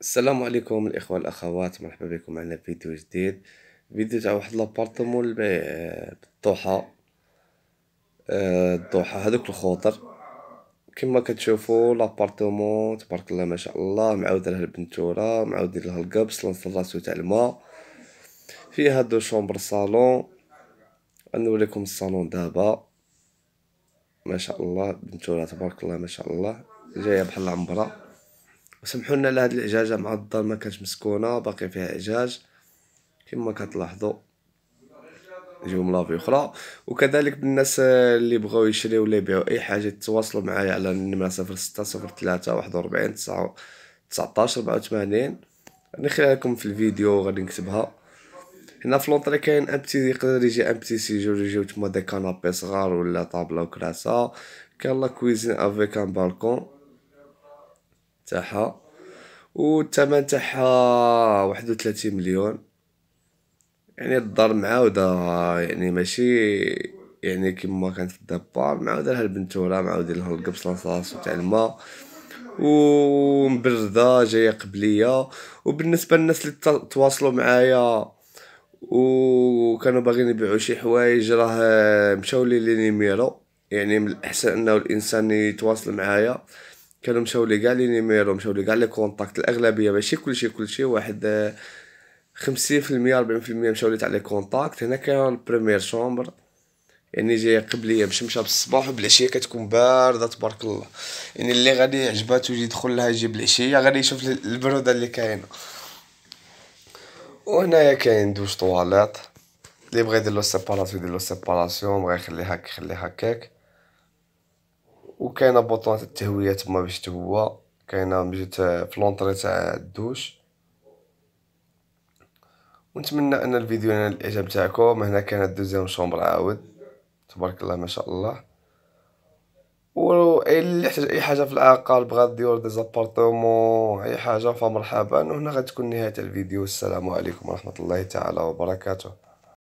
السلام عليكم الاخوه الاخوات مرحبا بكم معنا فيديو جديد فيديو تاع واحد لابارتمون بالضحى الضحى آه، هذوك الخوطر كما كتشوفوا لابارتمون تبارك الله ما شاء الله معاود لها البنتوره معاود لها القبس لنصراتو تاع الماء فيها دو شومبر صالون غنوريكم الصالون دابا ما شاء الله بنتوره تبارك الله ما شاء الله جايه بحال العنبره وسمحوا لنا لهاد الاجازه مع الدار ما كانتش مسكونه باقي فيها اجاز كما كتلاحظوا يجيو ملافي اخرى وكذلك بالناس اللي بغاو يشريو ولا يبيعوا اي حاجه تواصلوا معايا على النمره 0603 41 19 84 غنخليها لكم في الفيديو غادي نكتبها هنا في لونطري كاين ان يقدر يجي ان سي سيجور يجيو تما دي كانابي صغار ولا طابله وكراسه كاين لا كويزين افيك ان بالكون تاعها والثمن تاعها واحد مليون يعني الدار معاودة يعني ماشي يعني كما كانت في الدبار معاودة لها البنتولة معاودة لها القبص لاصاص تاع الماء ومبردة جاية قبلية وبالنسبة للناس اللي تواصلوا معايا وكانوا باغيين يبيعوا شي حوايج راه مشاو لي لينيميرو يعني من الاحسن انه الانسان يتواصل معايا كانوا مشاو لي كاع لي نيميرو مشاو لي كاع لي كونتاكت الاغلبيه ماشي كلشي كلشي واحد آه، خمسين 40% ربعين مشاو لي تاع لي كونتاكت هنا كاين البريمير شومبر يعني جاي قبلية باش مشى بالصباح وبالعشية كتكون باردة تبارك الله يعني اللي غادي عجباتو يجي يدخل لها يجيب العشية غادي يشوف البرودة اللي كاينة وهنايا كاين دوش طواليط اللي بغا يدير لو سيباراسيون يدير لو سيباراسيون بغى يخليها يخليها هكاك وكاينه تاع التهويه تما باش تهوى كاينه مجيت في لونطري تاع الدوش ونتمنى ان الفيديو ينال الاعجاب تاعكم هنا كانت دوزيام شومبر عاود تبارك الله ما شاء الله و اللي يحتاج اي حاجه في العقار بغا ديور دي زابارتومون اي حاجه فمرحبا وهنا غتكون نهايه الفيديو السلام عليكم ورحمه الله تعالى وبركاته